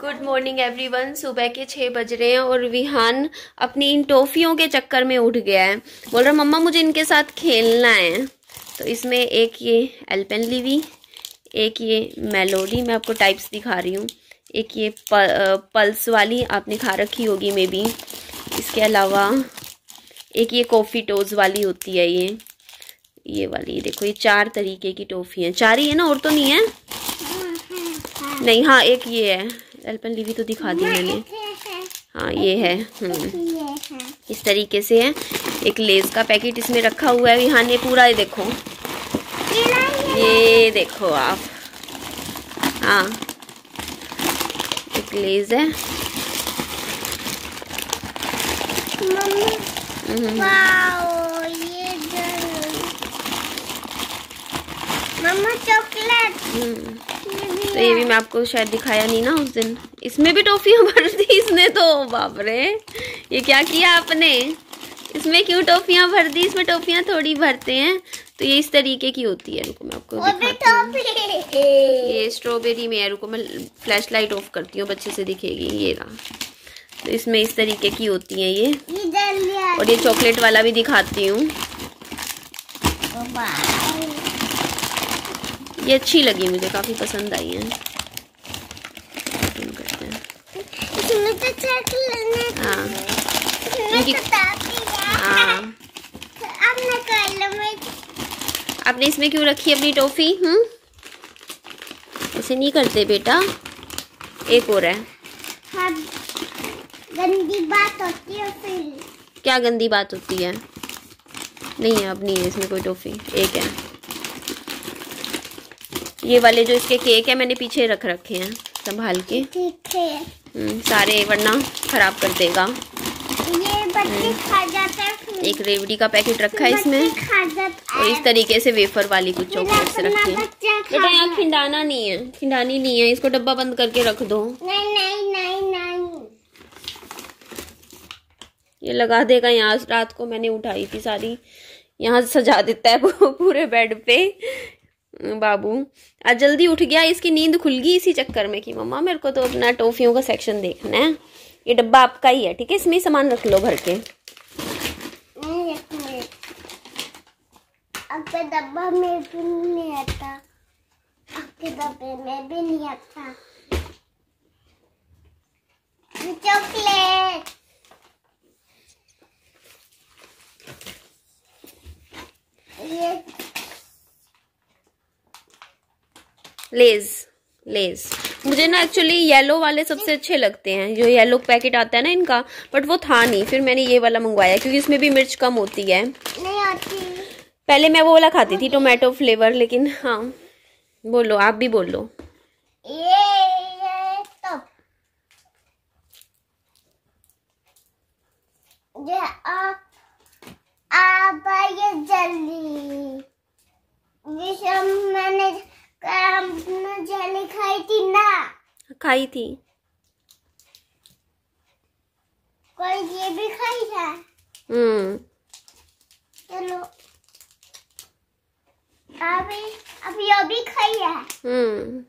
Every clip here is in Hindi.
गुड मॉर्निंग एवरीवन सुबह के छः बज रहे हैं और विहान अपनी इन टोफ़ियों के चक्कर में उठ गया है बोल रहा मम्मा मुझे इनके साथ खेलना है तो इसमें एक ये एल्पेन लिवी एक ये मेलोडी मैं आपको टाइप्स दिखा रही हूँ एक ये पल, पल्स वाली आपने खा रखी होगी मे बी इसके अलावा एक ये कॉफ़ी टोज वाली होती है ये ये वाली देखो ये चार तरीके की टोफी हैं चार ही है ना और तो नहीं है हम्म, हम्म, हाँ। नहीं हाँ एक ये है एल्पनलीवी तो दिखा दी मैंने हाँ हम्म। ये है इस तरीके से है एक लेस का पैकेट इसमें रखा हुआ है यहाँ ने पूरा ये देखो ये देखो आप हाँ एक लेस है मम्मी हम्म। चॉकलेट हम्म। तो ये भी मैं आपको शायद दिखाया नहीं ना उस दिन इसमें भी टोफियाँ भर दी इसने तो बाप रे ये क्या किया आपने इसमें क्यों टोफियाँ भर दी इसमें टोफियाँ थोड़ी भरते हैं तो ये इस तरीके की होती है रुको मैं आपको ये स्ट्रॉबेरी में है रुको मैं फ्लैश लाइट ऑफ करती हूँ बच्चे से दिखेगी ये ना तो इसमें इस तरीके की होती है ये और ये चॉकलेट वाला भी दिखाती हूँ ये अच्छी लगी मुझे काफ़ी पसंद आई तो है हाँ, तो हाँ। आपने इसमें क्यों रखी अपनी टॉफ़ी हम्म ऐसे नहीं करते बेटा एक और है हाँ, गंदी बात होती है फिर क्या गंदी बात होती है नहीं है अपनी नहीं है इसमें कोई टॉफ़ी एक है ये वाले जो इसके केक है मैंने पीछे रख रखे हैं संभाल के हम्म, सारे वरना खराब कर देगा ये बच्चे हम्म। खा एक रेवड़ी का पैकेट रखा है इसमें और इस तरीके से वेफर वाली कुछ चॉकलेट्स रखी है बेटा यहाँ खिंडाना नहीं है खिंडानी नहीं है इसको डब्बा बंद करके रख दो नहीं नहीं नहीं नहीं ये लगा देगा यहाँ रात को मैंने उठाई थी सारी यहाँ सजा देता है पूरे बेड पे हम्म, बाबू आज जल्दी उठ गया इसकी नींद खुल गई इसी चक्कर में कि मम्मा मेरे को तो अपना टॉफियों का सेक्शन देखना है ये डब्बा आपका ही है ठीक है इसमें सामान रख लो भर के आपके डब्बा में भी नहीं आता आपके डब्बे में भी नहीं आता चॉकलेट ये लेज लेज मुझे ना एक्चुअली येलो वाले सबसे अच्छे लगते हैं जो येलो पैकेट आता है ना इनका बट वो था नहीं फिर मैंने ये वाला मंगवाया क्योंकि इसमें भी मिर्च कम होती है नहीं आती पहले मैं वो वाला खाती थी टोमेटो फ्लेवर लेकिन हाँ बोलो आप भी बोलो ये, ये तो। ये आ, आ, ये जल्दी मैंने जेली खाई थी ना खाई थी कोई ये भी खाई था हम्म चलो अभी ये भी खाई है हम्म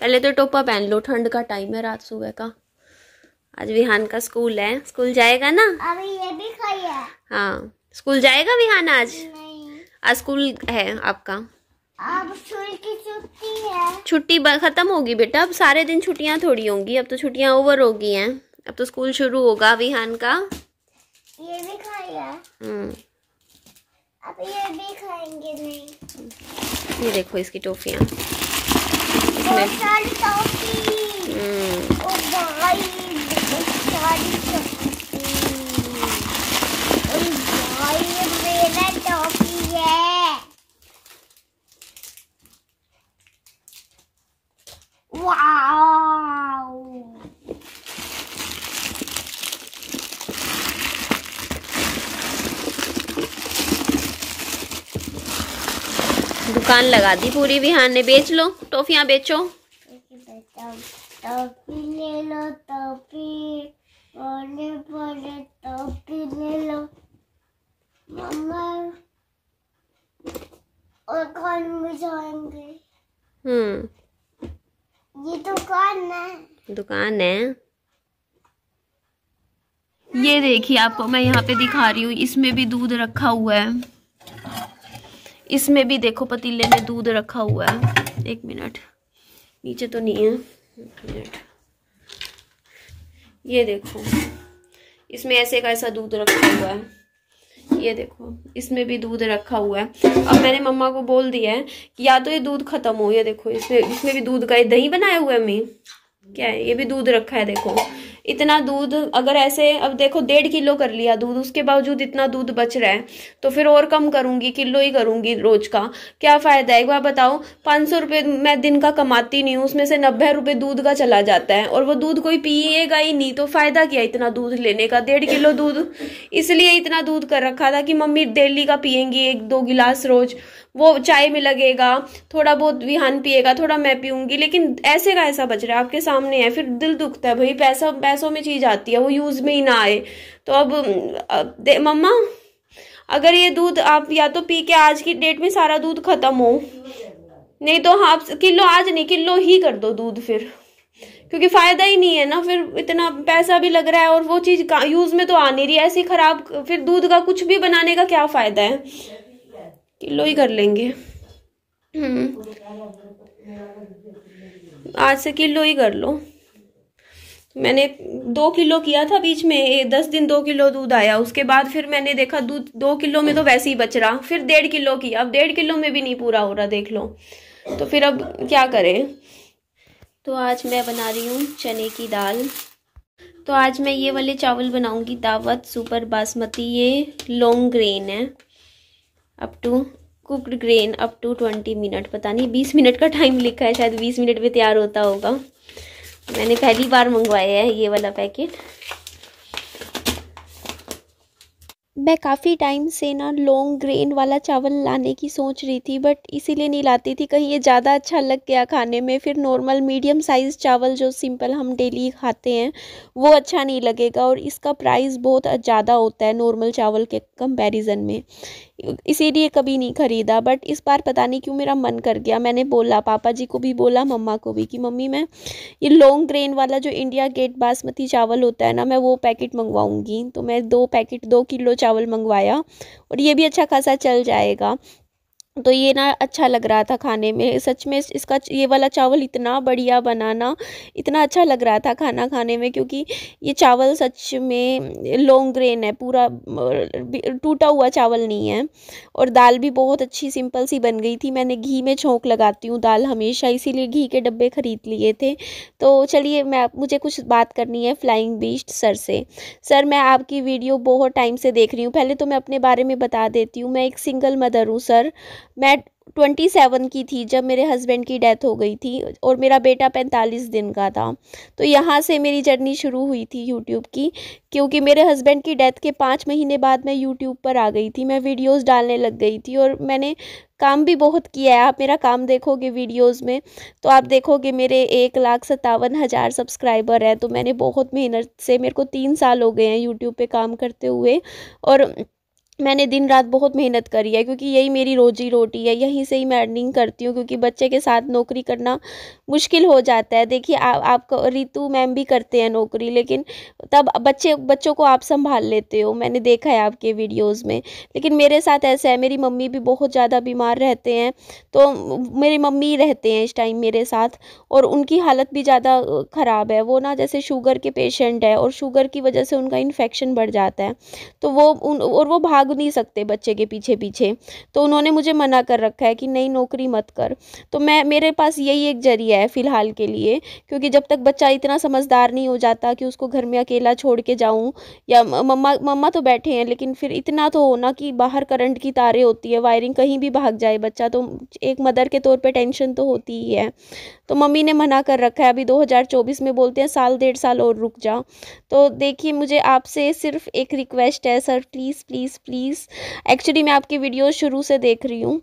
पहले तो टोपा पहन लो ठंड का टाइम है रात सुबह का आज विहान का स्कूल है स्कूल जाएगा ना अभी ये भी खाई है हाँ स्कूल जाएगा विहान आज आज स्कूल है आपका अब की छुट्टी है छुट्टी खत्म होगी बेटा अब सारे दिन छुट्टियां थोड़ी होंगी अब तो छुट्टियां ओवर हो गई हैं अब तो स्कूल शुरू होगा विहान का ये भी हम्म। अब ये भी खाएंगे नहीं ये देखो इसकी टॉफियाँ टॉफी हम्म। है Wow! दुकान लगा दी पूरी बिहान ने बेच लो टॉफिया बेचो टॉफी ले लो टॉफी बड़े बड़े टॉफी ले लो मम्मा और कौन मुझे हम्म ये दुकान है दुकान है ये देखिए आपको मैं यहाँ पे दिखा रही हूँ इसमें भी दूध रखा हुआ है इसमें भी देखो पतीले में दूध रखा हुआ है एक मिनट नीचे तो नहीं है एक मिनट ये देखो इसमें ऐसे का ऐसा दूध रखा हुआ है ये देखो इसमें भी दूध रखा हुआ है अब मैंने मम्मा को बोल दिया है कि या तो ये दूध खत्म हो ये देखो इसमें इसमें भी दूध का ये दही बनाया हुआ है मैं क्या है ये भी दूध रखा है देखो इतना दूध अगर ऐसे अब देखो डेढ़ किलो कर लिया दूध उसके बावजूद इतना दूध बच रहा है तो फिर और कम करूंगी किलो ही करूंगी रोज का क्या फ़ायदा है एक बार बताओ पाँच सौ रुपये मैं दिन का कमाती नहीं हूँ उसमें से नब्बे रुपये दूध का चला जाता है और वो दूध कोई पिएगा ही नहीं तो फ़ायदा क्या इतना दूध लेने का डेढ़ किलो दूध इसलिए इतना दूध कर रखा था कि मम्मी डेली का पियेंगी एक दो गिलास रोज वो चाय में लगेगा थोड़ा बहुत विहान पिएगा थोड़ा मैं पीऊंगी लेकिन ऐसे का ऐसा बच रहा है आपके सामने है फिर दिल दुखता है भाई पैसा पैसों में चीज़ आती है वो यूज़ में ही ना आए तो अब, अब मम्मा अगर ये दूध आप या तो पी के आज की डेट में सारा दूध ख़त्म हो नहीं तो आप हाँ, किलो आज नहीं किलो ही कर दो दूध फिर क्योंकि फ़ायदा ही नहीं है ना फिर इतना पैसा भी लग रहा है और वो चीज़ यूज़ में तो आ नहीं रही ऐसी ख़राब फिर दूध का कुछ भी बनाने का क्या फ़ायदा है किलो ही कर लेंगे हम्म। आज से किलो ही कर लो मैंने दो किलो किया था बीच में दस दिन दो किलो दूध आया उसके बाद फिर मैंने देखा दूध दो किलो में तो वैसे ही बच रहा फिर डेढ़ किलो किया अब डेढ़ किलो में भी नहीं पूरा हो रहा देख लो तो फिर अब क्या करें तो आज मैं बना रही हूँ चने की दाल तो आज मैं ये वाले चावल बनाऊंगी दावत सुपर बासमती ये लॉन्ग ग्रेन है up to cooked grain up to twenty minute पता नहीं बीस मिनट का टाइम लिखा है शायद बीस मिनट में तैयार होता होगा मैंने पहली बार मंगवाया है ये वाला पैकेट मैं काफ़ी टाइम से ना लॉन्ग ग्रेन वाला चावल लाने की सोच रही थी बट इसीलिए नहीं लाती थी कहीं ये ज़्यादा अच्छा लग गया खाने में फिर नॉर्मल मीडियम साइज़ चावल जो सिंपल हम डेली खाते हैं वो अच्छा नहीं लगेगा और इसका प्राइस बहुत ज़्यादा होता है नॉर्मल चावल के कंपैरिजन में इसीलिए कभी नहीं ख़रीदा बट इस बार पता नहीं क्यों मेरा मन कर गया मैंने बोला पापा जी को भी बोला मम्मा को भी कि मम्मी मैं ये लॉन्ग ग्रेन वाला जो इंडिया गेट बासमती चावल होता है ना मैं वो पैकेट मंगवाऊँगी तो मैं दो पैकेट दो किलो चावल मंगवाया और ये भी अच्छा खासा चल जाएगा तो ये ना अच्छा लग रहा था खाने में सच में इसका ये वाला चावल इतना बढ़िया बनाना इतना अच्छा लग रहा था खाना खाने में क्योंकि ये चावल सच में लॉन्ग ग्रेन है पूरा टूटा हुआ चावल नहीं है और दाल भी बहुत अच्छी सिंपल सी बन गई थी मैंने घी में छोंक लगाती हूँ दाल हमेशा इसीलिए घी के डब्बे ख़रीद लिए थे तो चलिए मैं मुझे कुछ बात करनी है फ्लाइंग बीस्ट सर से सर मैं आपकी वीडियो बहुत टाइम से देख रही हूँ पहले तो मैं अपने बारे में बता देती हूँ मैं एक सिंगल मदर हूँ सर मैं ट्वेंटी सेवन की थी जब मेरे हस्बैंड की डेथ हो गई थी और मेरा बेटा पैंतालीस दिन का था तो यहाँ से मेरी जर्नी शुरू हुई थी यूट्यूब की क्योंकि मेरे हस्बैंड की डेथ के पाँच महीने बाद मैं यूट्यूब पर आ गई थी मैं वीडियोस डालने लग गई थी और मैंने काम भी बहुत किया है आप मेरा काम देखोगे वीडियोस में तो आप देखोगे मेरे एक लाख सत्तावन हज़ार सब्सक्राइबर हैं तो मैंने बहुत मेहनत से मेरे को तीन साल हो गए हैं यूट्यूब पे काम करते हुए और मैंने दिन रात बहुत मेहनत करी है क्योंकि यही मेरी रोजी रोटी है यहीं से ही मैं अर्निंग करती हूँ क्योंकि बच्चे के साथ नौकरी करना मुश्किल हो जाता है देखिए आप रितु मैम भी करते हैं नौकरी लेकिन तब बच्चे बच्चों को आप संभाल लेते हो मैंने देखा है आपके वीडियोज़ में लेकिन मेरे साथ ऐसा है मेरी मम्मी भी बहुत ज़्यादा बीमार रहते हैं तो मेरी मम्मी रहते हैं इस टाइम मेरे साथ और उनकी हालत भी ज़्यादा ख़राब है वो ना जैसे शुगर के पेशेंट है और शुगर की वजह से उनका इन्फेक्शन बढ़ जाता है तो वो उन और वो भाग भाग नहीं सकते बच्चे के पीछे पीछे तो उन्होंने मुझे मना कर रखा है कि नहीं नौकरी मत कर तो मैं मेरे पास यही एक जरिया है फ़िलहाल के लिए क्योंकि जब तक बच्चा इतना समझदार नहीं हो जाता कि उसको घर में अकेला छोड़ के जाऊँ या मम्मा मम्मा तो बैठे हैं लेकिन फिर इतना तो होना कि बाहर करंट की तारें होती है वायरिंग कहीं भी भाग जाए बच्चा तो एक मदर के तौर पर टेंशन तो होती ही है तो मम्मी ने मना कर रखा है अभी दो में बोलते हैं साल डेढ़ साल और रुक जा तो देखिए मुझे आपसे सिर्फ एक रिक्वेस्ट है sir please please please please actually मैं आपकी वीडियो शुरू से देख रही हूँ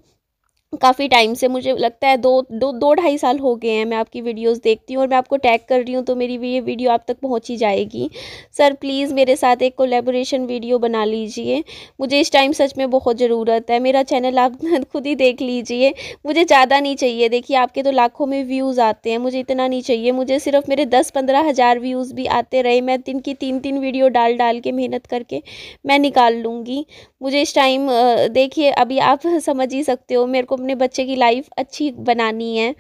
काफ़ी टाइम से मुझे लगता है दो दो दो ढाई साल हो गए हैं मैं आपकी वीडियोस देखती हूँ और मैं आपको टैग कर रही हूँ तो मेरी ये वीडियो आप तक पहुँच ही जाएगी सर प्लीज़ मेरे साथ एक कोलेबोरेशन वीडियो बना लीजिए मुझे इस टाइम सच में बहुत ज़रूरत है मेरा चैनल आप खुद ही देख लीजिए मुझे ज़्यादा नहीं चाहिए देखिए आपके तो लाखों में व्यूज़ आते हैं मुझे इतना नहीं चाहिए मुझे सिर्फ मेरे दस पंद्रह हज़ार व्यूज़ भी आते रहे मैं दिन की तीन तीन वीडियो डाल डाल के मेहनत करके मैं निकाल लूँगी मुझे इस टाइम देखिए अभी आप समझ ही सकते हो मेरे को अपने बच्चे की लाइफ अच्छी बनानी है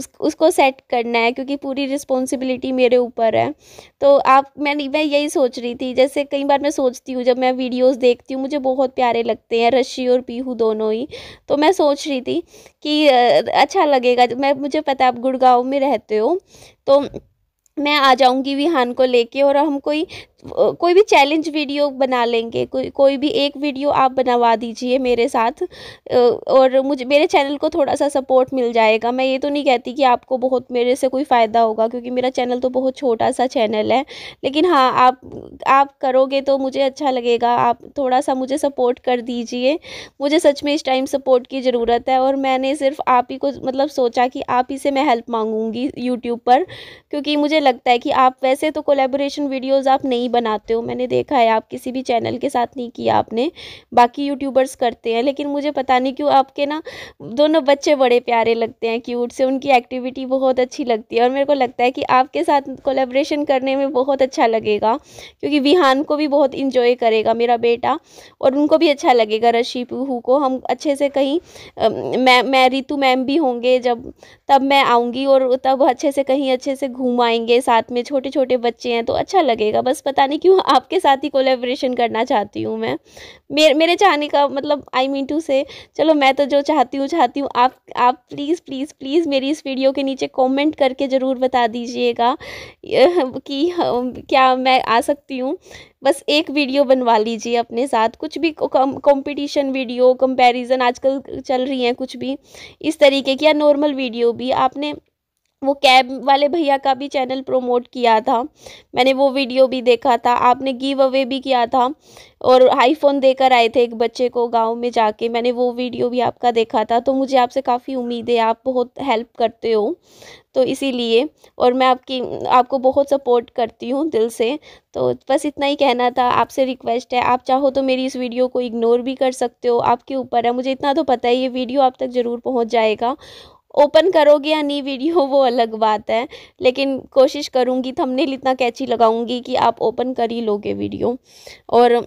उस उसको सेट करना है क्योंकि पूरी रिस्पॉन्सिबिलिटी मेरे ऊपर है तो आप मैं मैं यही सोच रही थी जैसे कई बार मैं सोचती हूँ जब मैं वीडियोस देखती हूँ मुझे बहुत प्यारे लगते हैं रशी और पीहू दोनों ही तो मैं सोच रही थी कि अच्छा लगेगा मैं मुझे पता है आप गुड़गांव में रहते हो तो मैं आ जाऊंगी विहान को लेके और हम कोई कोई भी चैलेंज वीडियो बना लेंगे कोई कोई भी एक वीडियो आप बनवा दीजिए मेरे साथ और मुझे मेरे चैनल को थोड़ा सा सपोर्ट मिल जाएगा मैं ये तो नहीं कहती कि आपको बहुत मेरे से कोई फ़ायदा होगा क्योंकि मेरा चैनल तो बहुत छोटा सा चैनल है लेकिन हाँ आप आप करोगे तो मुझे अच्छा लगेगा आप थोड़ा सा मुझे सपोर्ट कर दीजिए मुझे सच में इस टाइम सपोर्ट की ज़रूरत है और मैंने सिर्फ आप ही को मतलब सोचा कि आप ही से मैं हेल्प मांगूंगी यूट्यूब पर क्योंकि मुझे लगता है कि आप वैसे तो कोलेबोरेशन वीडियोज़ आप नहीं बनाते हो मैंने देखा है आप किसी भी चैनल के साथ नहीं किया आपने बाकी यूट्यूबर्स करते हैं लेकिन मुझे पता नहीं क्यों आपके ना दोनों बच्चे बड़े प्यारे लगते हैं क्यूट से उनकी एक्टिविटी बहुत अच्छी लगती है और मेरे को लगता है कि आपके साथ कोलेब्रेशन करने में बहुत अच्छा लगेगा क्योंकि विहान को भी बहुत इंजॉय करेगा मेरा बेटा और उनको भी अच्छा लगेगा रशी पुहू को हम अच्छे से कहीं मैं मैं रितु मैम भी होंगे जब तब मैं आऊँगी और तब अच्छे से कहीं अच्छे से घूम आएंगे साथ में छोटे छोटे बच्चे हैं तो अच्छा लगेगा बस पता पता नहीं क्यों आपके साथ ही कोलेब्रेशन करना चाहती हूँ मैं मेरे मेरे चाहने का मतलब आई मीन टू से चलो मैं तो जो चाहती हूँ चाहती हूँ आप आप प्लीज़ प्लीज़ प्लीज़ मेरी इस वीडियो के नीचे कमेंट करके ज़रूर बता दीजिएगा कि क्या मैं आ सकती हूँ बस एक वीडियो बनवा लीजिए अपने साथ कुछ भी कंपटीशन वीडियो कंपैरिजन आजकल चल रही हैं कुछ भी इस तरीके की या नॉर्मल वीडियो भी आपने वो कैब वाले भैया का भी चैनल प्रोमोट किया था मैंने वो वीडियो भी देखा था आपने गिव अवे भी किया था और आईफोन देकर आए थे एक बच्चे को गांव में जाके मैंने वो वीडियो भी आपका देखा था तो मुझे आपसे काफ़ी उम्मीद है आप बहुत हेल्प करते हो तो इसीलिए और मैं आपकी आपको बहुत सपोर्ट करती हूँ दिल से तो बस इतना ही कहना था आपसे रिक्वेस्ट है आप चाहो तो मेरी इस वीडियो को इग्नोर भी कर सकते हो आपके ऊपर है मुझे इतना तो पता है ये वीडियो आप तक ज़रूर पहुँच जाएगा ओपन करोगे या नहीं वीडियो वो अलग बात है लेकिन कोशिश करूँगी थंबनेल इतना कैची लगाऊँगी कि आप ओपन कर ही लोगे वीडियो और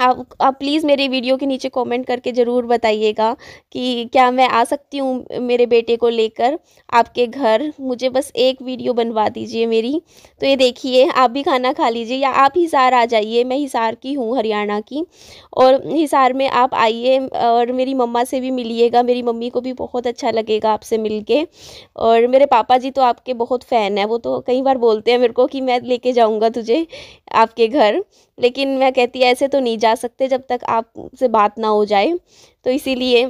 आप आप प्लीज़ मेरे वीडियो के नीचे कमेंट करके ज़रूर बताइएगा कि क्या मैं आ सकती हूँ मेरे बेटे को लेकर आपके घर मुझे बस एक वीडियो बनवा दीजिए मेरी तो ये देखिए आप भी खाना खा लीजिए या आप हिसार आ जाइए मैं हिसार की हूँ हरियाणा की और हिसार में आप आइए और मेरी मम्मा से भी मिलिएगा मेरी मम्मी को भी बहुत अच्छा लगेगा आपसे मिल के और मेरे पापा जी तो आपके बहुत फ़ैन है वो तो कई बार बोलते हैं मेरे को कि मैं लेके जाऊँगा तुझे आपके घर लेकिन मैं कहती ऐसे तो नहीं जा सकते जब तक आपसे बात ना हो जाए तो इसीलिए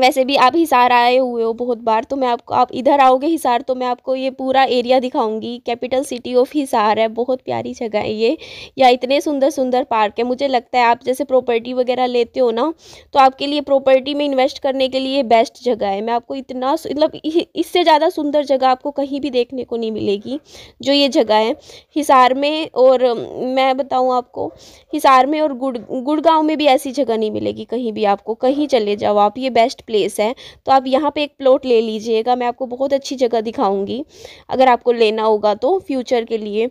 वैसे भी आप हिसार आए हुए हो बहुत बार तो मैं आपको आप इधर आओगे हिसार तो मैं आपको ये पूरा एरिया दिखाऊंगी कैपिटल सिटी ऑफ हिसार है बहुत प्यारी जगह है ये या इतने सुंदर सुंदर पार्क है मुझे लगता है आप जैसे प्रॉपर्टी वगैरह लेते हो ना तो आपके लिए प्रॉपर्टी में इन्वेस्ट करने के लिए बेस्ट जगह है मैं आपको इतना मतलब इससे ज़्यादा सुंदर जगह आपको कहीं भी देखने को नहीं मिलेगी जो ये जगह है हिसार में और मैं बताऊँ आपको हिसार में और गुड़ गुड़गांव में भी ऐसी जगह नहीं मिलेगी कहीं भी आपको कहीं चले जाओ आप ये बेस्ट प्लेस है तो आप यहाँ पे एक प्लॉट ले लीजिएगा मैं आपको बहुत अच्छी जगह दिखाऊंगी अगर आपको लेना होगा तो फ्यूचर के लिए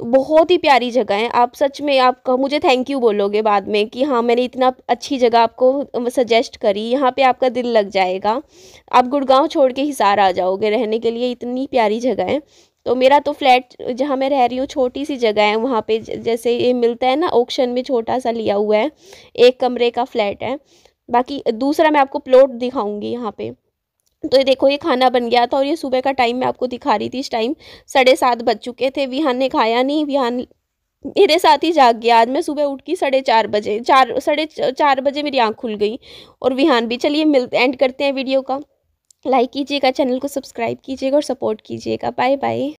तो बहुत ही प्यारी जगह है आप सच में आप मुझे थैंक यू बोलोगे बाद में कि हाँ मैंने इतना अच्छी जगह आपको सजेस्ट करी यहाँ पे आपका दिल लग जाएगा आप गुड़गांव छोड़ के हिसार आ जाओगे रहने के लिए इतनी प्यारी जगह है तो मेरा तो फ्लैट जहाँ मैं रह रही हूँ छोटी सी जगह है वहाँ पे जैसे ये मिलता है ना ऑक्शन में छोटा सा लिया हुआ है एक कमरे का फ्लैट है बाकी दूसरा मैं आपको प्लॉट दिखाऊंगी यहाँ पे तो ये देखो ये खाना बन गया था और ये सुबह का टाइम मैं आपको दिखा रही थी इस टाइम साढ़े सात बज चुके थे विहान ने खाया नहीं विहान मेरे साथ ही जाग गया आज मैं सुबह उठ की साढ़े चार बजे चार साढ़े चार बजे मेरी आँख खुल गई और विहान भी चलिए मिल एंड करते हैं वीडियो का लाइक कीजिएगा चैनल को सब्सक्राइब कीजिएगा और सपोर्ट कीजिएगा बाय बाय